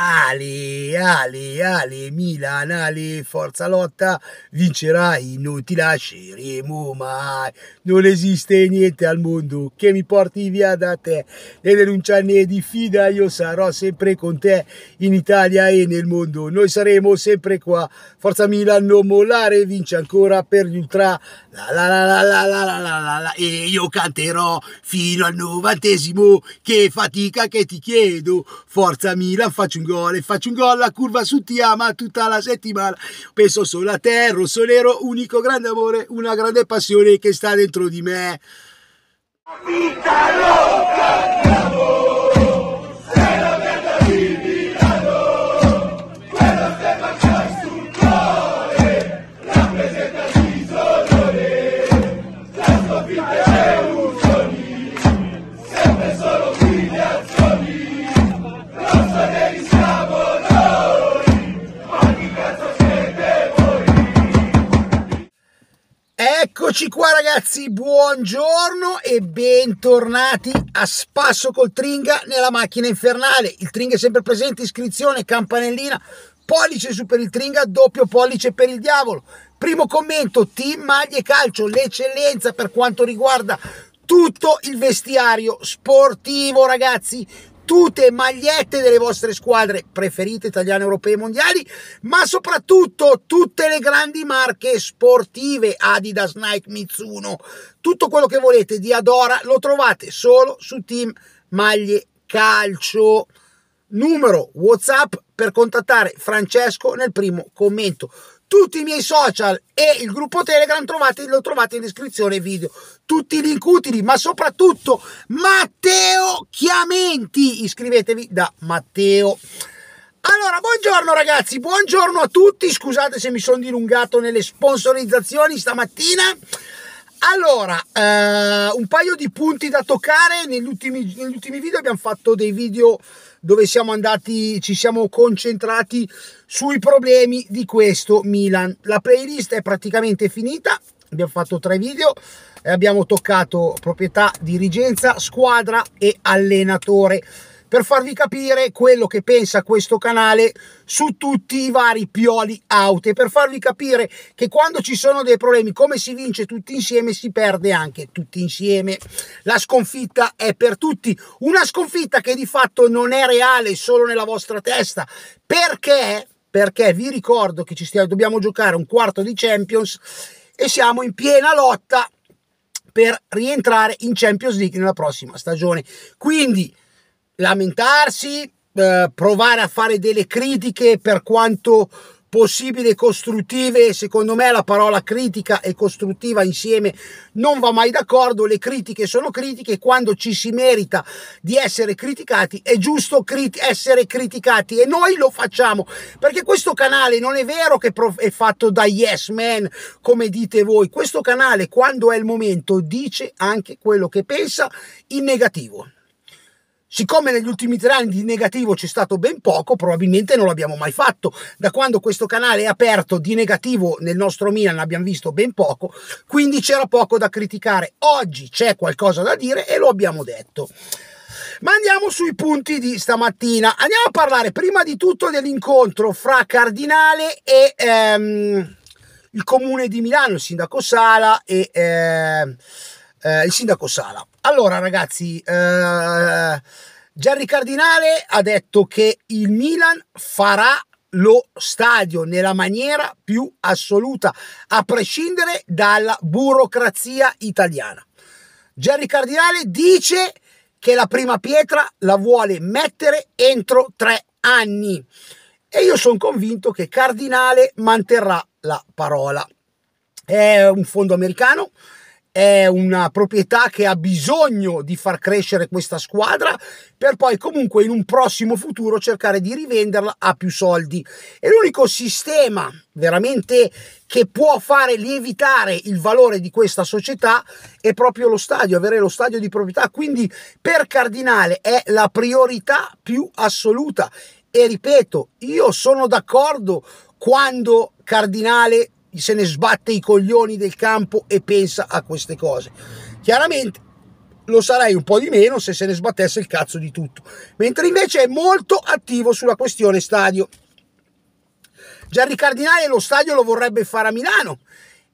Ale, Ale, Ale, Milan, Ale, forza lotta, vincerai, non ti lasceremo mai. Non esiste niente al mondo che mi porti via da te. Né denuncia di fida, io sarò sempre con te in Italia e nel mondo. Noi saremo sempre qua. Forza Milan, non mollare, vince ancora per gli ultra. La la la la la la la la la la. E io canterò fino al novantesimo. Che fatica che ti chiedo. Forza Milan, faccio un gol e faccio un gol, la curva su ti ama tutta la settimana. Penso solo a te, rosso nero, unico grande amore, una grande passione che sta dentro di me. Vita loca, d'amore Eccoci qua ragazzi, buongiorno e bentornati a Spasso col Tringa nella macchina infernale. Il Tringa è sempre presente, iscrizione, campanellina, pollice su per il Tringa, doppio pollice per il diavolo. Primo commento, team maglie calcio, l'eccellenza per quanto riguarda tutto il vestiario sportivo ragazzi battute, magliette delle vostre squadre preferite italiane, europee e mondiali, ma soprattutto tutte le grandi marche sportive, Adidas, Nike, Mitsuno, tutto quello che volete di Adora lo trovate solo su Team Maglie Calcio. Numero WhatsApp per contattare Francesco nel primo commento tutti i miei social e il gruppo Telegram trovate, lo trovate in descrizione video. Tutti i link utili, ma soprattutto Matteo Chiamenti. Iscrivetevi da Matteo. Allora, buongiorno ragazzi, buongiorno a tutti. Scusate se mi sono dilungato nelle sponsorizzazioni stamattina. Allora, eh, un paio di punti da toccare. Negli ultimi, negli ultimi, video abbiamo fatto dei video dove siamo andati, ci siamo concentrati sui problemi di questo Milan. La playlist è praticamente finita. Abbiamo fatto tre video e abbiamo toccato proprietà, dirigenza, squadra e allenatore per farvi capire quello che pensa questo canale su tutti i vari pioli out e per farvi capire che quando ci sono dei problemi come si vince tutti insieme si perde anche tutti insieme la sconfitta è per tutti una sconfitta che di fatto non è reale solo nella vostra testa perché perché vi ricordo che ci stiamo dobbiamo giocare un quarto di Champions e siamo in piena lotta per rientrare in Champions League nella prossima stagione quindi lamentarsi, eh, provare a fare delle critiche per quanto possibile costruttive, secondo me la parola critica e costruttiva insieme non va mai d'accordo, le critiche sono critiche, quando ci si merita di essere criticati è giusto crit- essere criticati e noi lo facciamo, perché questo canale non è vero che è fatto da yes man come dite voi, questo canale quando è il momento dice anche quello che pensa in negativo. Siccome negli ultimi tre anni di negativo c'è stato ben poco, probabilmente non l'abbiamo mai fatto. Da quando questo canale è aperto di negativo nel nostro Milan abbiamo visto ben poco, quindi c'era poco da criticare. Oggi c'è qualcosa da dire e lo abbiamo detto. Ma andiamo sui punti di stamattina. Andiamo a parlare prima di tutto dell'incontro fra Cardinale e ehm, il comune di Milano, il sindaco Sala e eh, eh, il sindaco Sala. Allora, ragazzi, eh, Cardinale ha detto che il Milan farà lo stadio nella maniera più assoluta, a prescindere dalla burocrazia italiana. Gerry Cardinale dice che la prima pietra la vuole mettere entro tre anni e io sono convinto che Cardinale manterrà la parola. È un fondo americano, è una proprietà che ha bisogno di far crescere questa squadra per poi comunque in un prossimo futuro cercare di rivenderla a più soldi. E l'unico sistema veramente che può fare lievitare il valore di questa società è proprio lo stadio, avere lo stadio di proprietà. Quindi per Cardinale è la priorità più assoluta. E ripeto, io sono d'accordo quando Cardinale se ne sbatte i coglioni del campo e pensa a queste cose. Chiaramente lo sarei un po' di meno se se ne sbattesse il cazzo di tutto, mentre invece è molto attivo sulla questione stadio. Gerry Cardinale lo stadio lo vorrebbe fare a Milano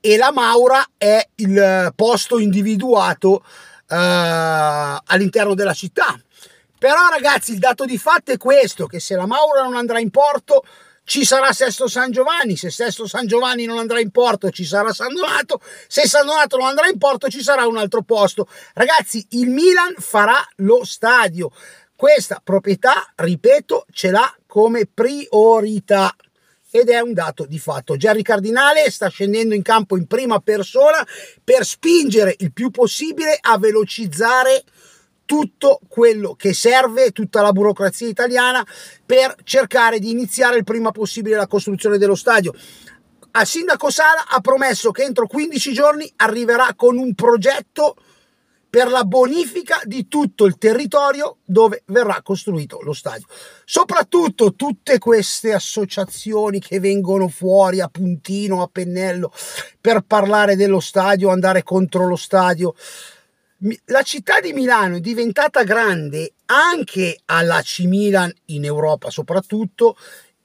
e la Maura è il eh, posto individuato eh, all'interno della città. Però ragazzi il dato di fatto è questo, che se la Maura non andrà in porto ci sarà Sesto San Giovanni, se Sesto San Giovanni non andrà in porto ci sarà San Donato, se San Donato non andrà in porto ci sarà un altro posto. Ragazzi, il Milan farà lo stadio. Questa proprietà, ripeto, ce l'ha come priorità ed è un dato di fatto. Gerry Cardinale sta scendendo in campo in prima persona per spingere il più possibile a velocizzare tutto quello che serve, tutta la burocrazia italiana per cercare di iniziare il prima possibile la costruzione dello stadio. Al sindaco Sala ha promesso che entro 15 giorni arriverà con un progetto per la bonifica di tutto il territorio dove verrà costruito lo stadio. Soprattutto tutte queste associazioni che vengono fuori a puntino, a pennello, per parlare dello stadio, andare contro lo stadio la città di Milano è diventata grande anche alla C Milan in Europa soprattutto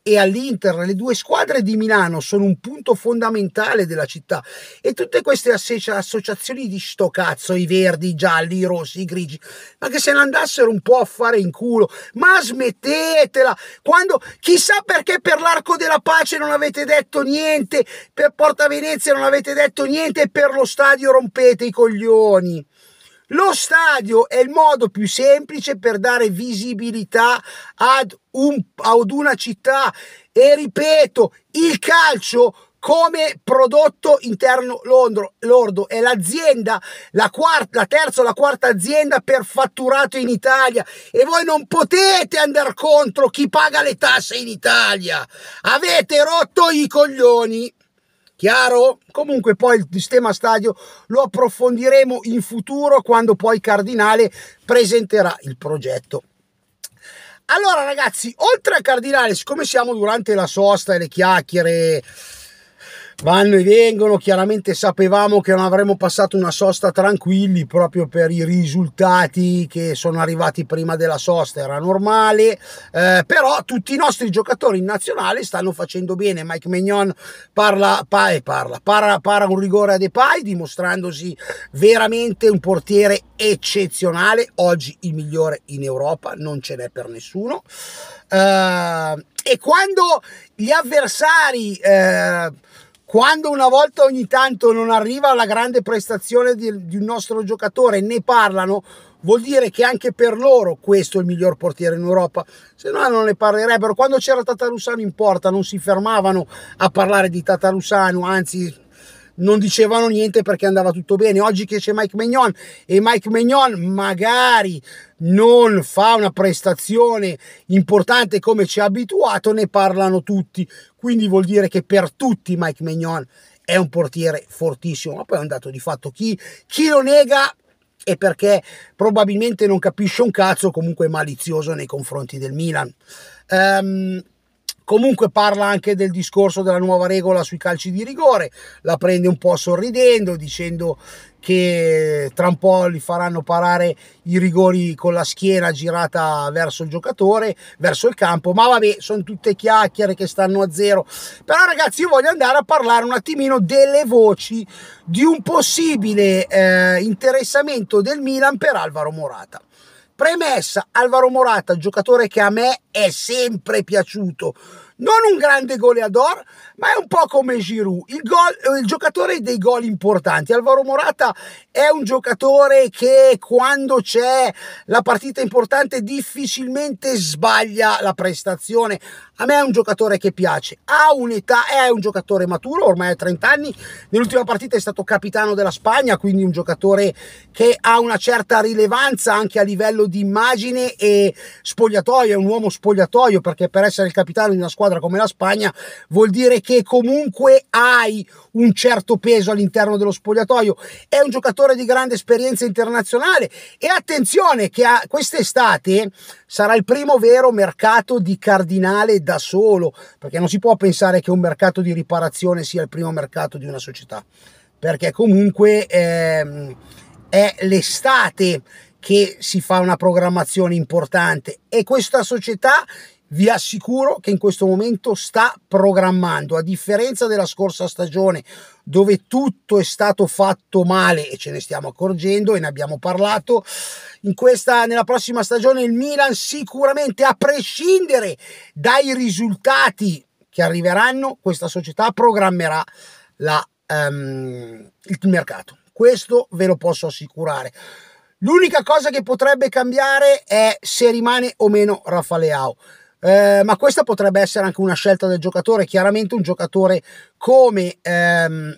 e all'Inter. Le due squadre di Milano sono un punto fondamentale della città e tutte queste associazioni di sto cazzo, i verdi, i gialli, i rossi, i grigi, ma che se ne andassero un po' a fare in culo. Ma smettetela! Quando chissà perché per l'Arco della Pace non avete detto niente, per Porta Venezia non avete detto niente e per lo stadio rompete i coglioni. Lo stadio è il modo più semplice per dare visibilità ad, un, ad una città e ripeto, il calcio come prodotto interno londro, lordo è l'azienda, la, quarta, la terza o la quarta azienda per fatturato in Italia e voi non potete andare contro chi paga le tasse in Italia. Avete rotto i coglioni. Chiaro? Comunque poi il sistema stadio lo approfondiremo in futuro quando poi Cardinale presenterà il progetto. Allora ragazzi, oltre a Cardinale, siccome siamo durante la sosta e le chiacchiere vanno e vengono, chiaramente sapevamo che non avremmo passato una sosta tranquilli proprio per i risultati che sono arrivati prima della sosta, era normale, eh, però tutti i nostri giocatori in nazionale stanno facendo bene, Mike Mignon parla, pa, eh, parla, para, para un rigore a De Depay dimostrandosi veramente un portiere eccezionale, oggi il migliore in Europa, non ce n'è per nessuno. Eh, e quando gli avversari eh, quando una volta ogni tanto non arriva la grande prestazione di, di un nostro giocatore, ne parlano, vuol dire che anche per loro questo è il miglior portiere in Europa, se no non ne parlerebbero. Quando c'era Tatarusano in porta non si fermavano a parlare di Tatarusano, anzi non dicevano niente perché andava tutto bene. Oggi che c'è Mike Magnon e Mike Magnon magari non fa una prestazione importante come ci ha abituato, ne parlano tutti. Quindi vuol dire che per tutti Mike Magnon è un portiere fortissimo, ma poi è un dato di fatto. Chi, chi lo nega è perché probabilmente non capisce un cazzo, comunque è malizioso nei confronti del Milan. Um, comunque parla anche del discorso della nuova regola sui calci di rigore, la prende un po' sorridendo dicendo che tra un po' li faranno parare i rigori con la schiena girata verso il giocatore, verso il campo, ma vabbè, sono tutte chiacchiere che stanno a zero. Però ragazzi, io voglio andare a parlare un attimino delle voci di un possibile eh, interessamento del Milan per Alvaro Morata. Premessa, Alvaro Morata, giocatore che a me è sempre piaciuto. Non un grande goleador, ma è un po' come Giroud, il, gol, eh, il giocatore dei gol importanti. Alvaro Morata è un giocatore che quando c'è la partita importante difficilmente sbaglia la prestazione a me è un giocatore che piace, ha un'età, è un giocatore maturo, ormai ha 30 anni, nell'ultima partita è stato capitano della Spagna, quindi un giocatore che ha una certa rilevanza anche a livello di immagine e spogliatoio, è un uomo spogliatoio perché per essere il capitano di una squadra come la Spagna vuol dire che comunque hai un certo peso all'interno dello spogliatoio, è un giocatore di grande esperienza internazionale e attenzione che quest'estate sarà il primo vero mercato di Cardinale da solo, perché non si può pensare che un mercato di riparazione sia il primo mercato di una società, perché comunque ehm, è l'estate che si fa una programmazione importante e questa società vi assicuro che in questo momento sta programmando, a differenza della scorsa stagione dove tutto è stato fatto male e ce ne stiamo accorgendo e ne abbiamo parlato, questa, nella prossima stagione il Milan sicuramente, a prescindere dai risultati che arriveranno, questa società programmerà la, um, il mercato. Questo ve lo posso assicurare. L'unica cosa che potrebbe cambiare è se rimane o meno Raffaeleao eh, ma questa potrebbe essere anche una scelta del giocatore. Chiaramente un giocatore come ehm,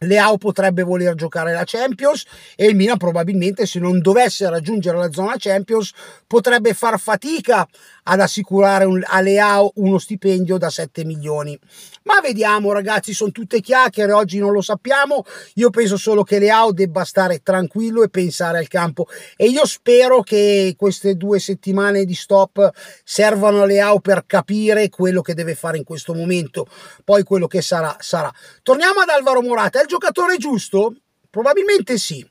Leao potrebbe voler giocare la Champions e il Milan probabilmente se non dovesse raggiungere la zona Champions potrebbe far fatica ad assicurare un, a Leao uno stipendio da 7 milioni. Ma vediamo ragazzi, sono tutte chiacchiere, oggi non lo sappiamo, io penso solo che Leao debba stare tranquillo e pensare al campo e io spero che queste due settimane di stop servano a Leao per capire quello che deve fare in questo momento, poi quello che sarà sarà. Torniamo ad Alvaro Morata dal giocatore giusto? Probabilmente sì,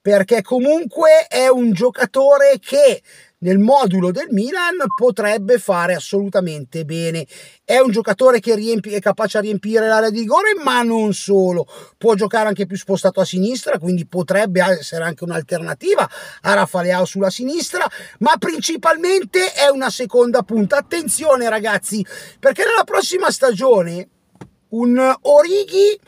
perché comunque è un giocatore che nel modulo del Milan potrebbe fare assolutamente bene. È un giocatore che riempi, è capace a riempire l'area di rigore, ma non solo. Può giocare anche più spostato a sinistra, quindi potrebbe essere anche un'alternativa a Rafaleao sulla sinistra, ma principalmente è una seconda punta. Attenzione ragazzi, perché nella prossima stagione un Orighi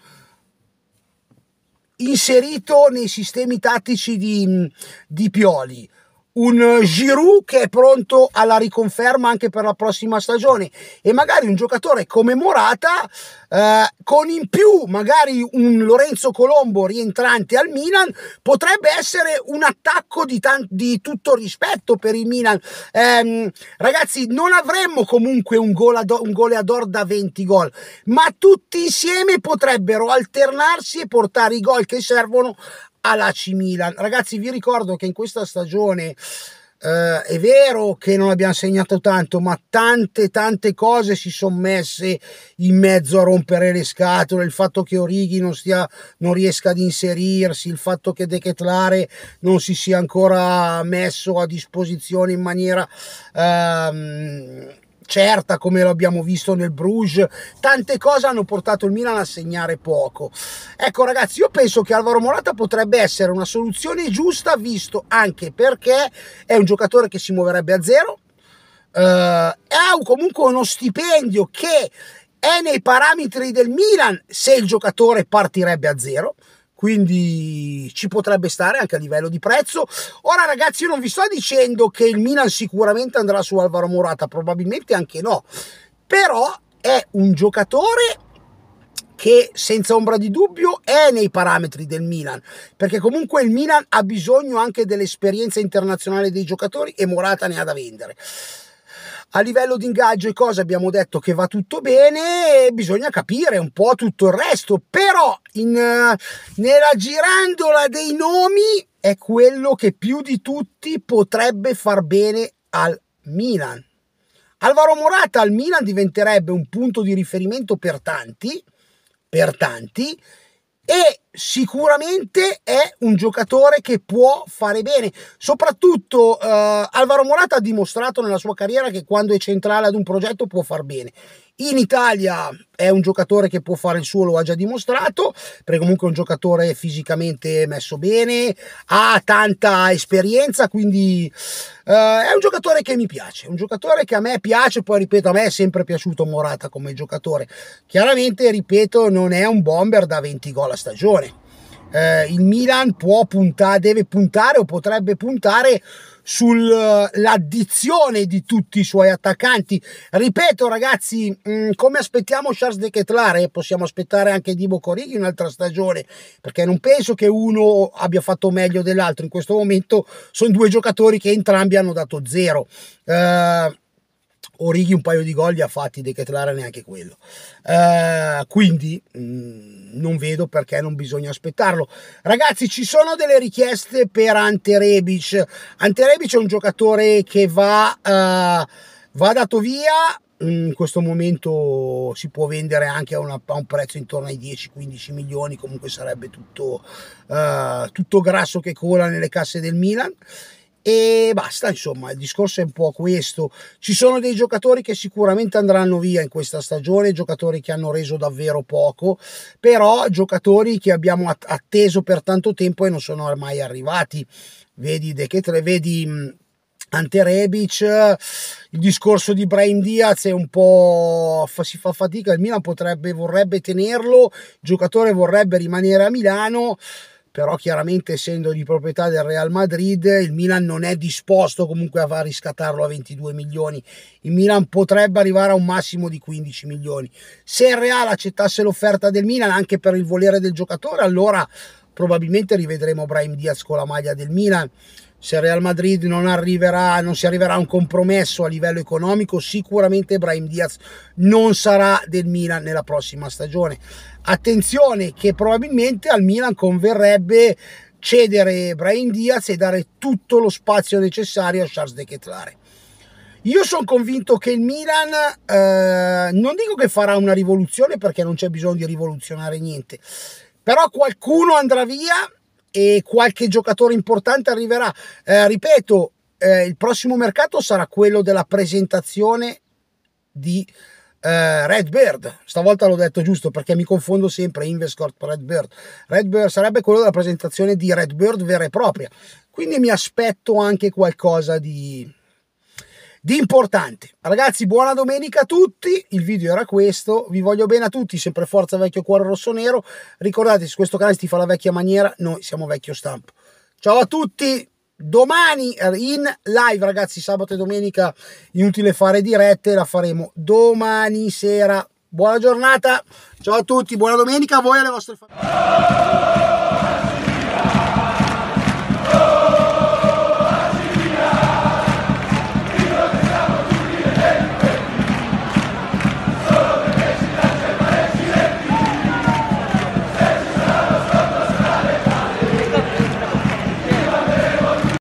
inserito nei sistemi tattici di, di Pioli un Giroud che è pronto alla riconferma anche per la prossima stagione e magari un giocatore come Morata eh, con in più magari un Lorenzo Colombo rientrante al Milan potrebbe essere un attacco di, di tutto rispetto per il Milan eh, ragazzi non avremmo comunque un, gol un goleador da 20 gol ma tutti insieme potrebbero alternarsi e portare i gol che servono all'AC Milan. Ragazzi, vi ricordo che in questa stagione eh, è vero che non abbiamo segnato tanto, ma tante tante cose si sono messe in mezzo a rompere le scatole, il fatto che Orighi non, stia, non riesca ad inserirsi, il fatto che De Ketlare non si sia ancora messo a disposizione in maniera... Ehm, certa come l'abbiamo visto nel Bruges, tante cose hanno portato il Milan a segnare poco. Ecco ragazzi, io penso che Alvaro Morata potrebbe essere una soluzione giusta visto anche perché è un giocatore che si muoverebbe a zero, eh, ha comunque uno stipendio che è nei parametri del Milan se il giocatore partirebbe a zero, quindi ci potrebbe stare anche a livello di prezzo. Ora ragazzi io non vi sto dicendo che il Milan sicuramente andrà su Alvaro Morata, probabilmente anche no, però è un giocatore che senza ombra di dubbio è nei parametri del Milan, perché comunque il Milan ha bisogno anche dell'esperienza internazionale dei giocatori e Morata ne ha da vendere. A livello di ingaggio e cose abbiamo detto che va tutto bene, bisogna capire un po' tutto il resto, però in, nella girandola dei nomi è quello che più di tutti potrebbe far bene al Milan. Alvaro Morata al Milan diventerebbe un punto di riferimento per tanti, per tanti, e sicuramente è un giocatore che può fare bene. Soprattutto eh, Alvaro Morata ha dimostrato nella sua carriera che quando è centrale ad un progetto può far bene. In Italia è un giocatore che può fare il suo, lo ha già dimostrato, perché comunque è un giocatore fisicamente messo bene, ha tanta esperienza, quindi eh, è un giocatore che mi piace, un giocatore che a me piace, poi ripeto, a me è sempre piaciuto Morata come giocatore. Chiaramente, ripeto, non è un bomber da 20 gol a stagione. Eh, il Milan può puntare, deve puntare o potrebbe puntare sull'addizione di tutti i suoi attaccanti. Ripeto, ragazzi, mm, come aspettiamo Charles De Ketlare, possiamo aspettare anche Dibo Corighi un'altra stagione, perché non penso che uno abbia fatto meglio dell'altro. In questo momento sono due giocatori che entrambi hanno dato zero. Uh, Orighi un paio di gol li ha fatti, De Ketlara neanche quello. Eh, quindi mh, mm, non vedo perché non bisogna aspettarlo. Ragazzi, ci sono delle richieste per Ante Rebic. Ante Rebic è un giocatore che va, eh, va dato via in questo momento si può vendere anche a, una, a un prezzo intorno ai 10-15 milioni, comunque sarebbe tutto, uh, tutto grasso che cola nelle casse del Milan e basta insomma il discorso è un po' questo ci sono dei giocatori che sicuramente andranno via in questa stagione giocatori che hanno reso davvero poco però giocatori che abbiamo atteso per tanto tempo e non sono mai arrivati vedi De Ketre, vedi mm, Ante Rebic, il discorso di Brian Diaz è un po' si fa fatica, il Milan potrebbe, vorrebbe tenerlo, il giocatore vorrebbe rimanere a Milano, però chiaramente essendo di proprietà del Real Madrid il Milan non è disposto comunque a far riscattarlo a 22 milioni il Milan potrebbe arrivare a un massimo di 15 milioni se il Real accettasse l'offerta del Milan anche per il volere del giocatore allora probabilmente rivedremo Brahim Diaz con la maglia del Milan se Real Madrid non arriverà, non si arriverà a un compromesso a livello economico, sicuramente Brahim Diaz non sarà del Milan nella prossima stagione. Attenzione che probabilmente al Milan converrebbe cedere Brahim Diaz e dare tutto lo spazio necessario a Charles De Ketlare. Io sono convinto che il Milan, eh, non dico che farà una rivoluzione perché non c'è bisogno di rivoluzionare niente, però qualcuno andrà via e qualche giocatore importante arriverà. Eh, ripeto, eh, il prossimo mercato sarà quello della presentazione di eh, Bird. Stavolta l'ho detto giusto perché mi confondo sempre Red Bird. Red Bird sarebbe quello della presentazione di Red Bird vera e propria. Quindi mi aspetto anche qualcosa di di importante. Ragazzi, buona domenica a tutti. Il video era questo. Vi voglio bene a tutti, sempre forza vecchio cuore rosso nero. Ricordate, su questo canale si fa la vecchia maniera, noi siamo vecchio stampo. Ciao a tutti. Domani eh, in live, ragazzi, sabato e domenica inutile fare dirette, la faremo domani sera. Buona giornata. Ciao a tutti, buona domenica a voi e alle vostre famiglie.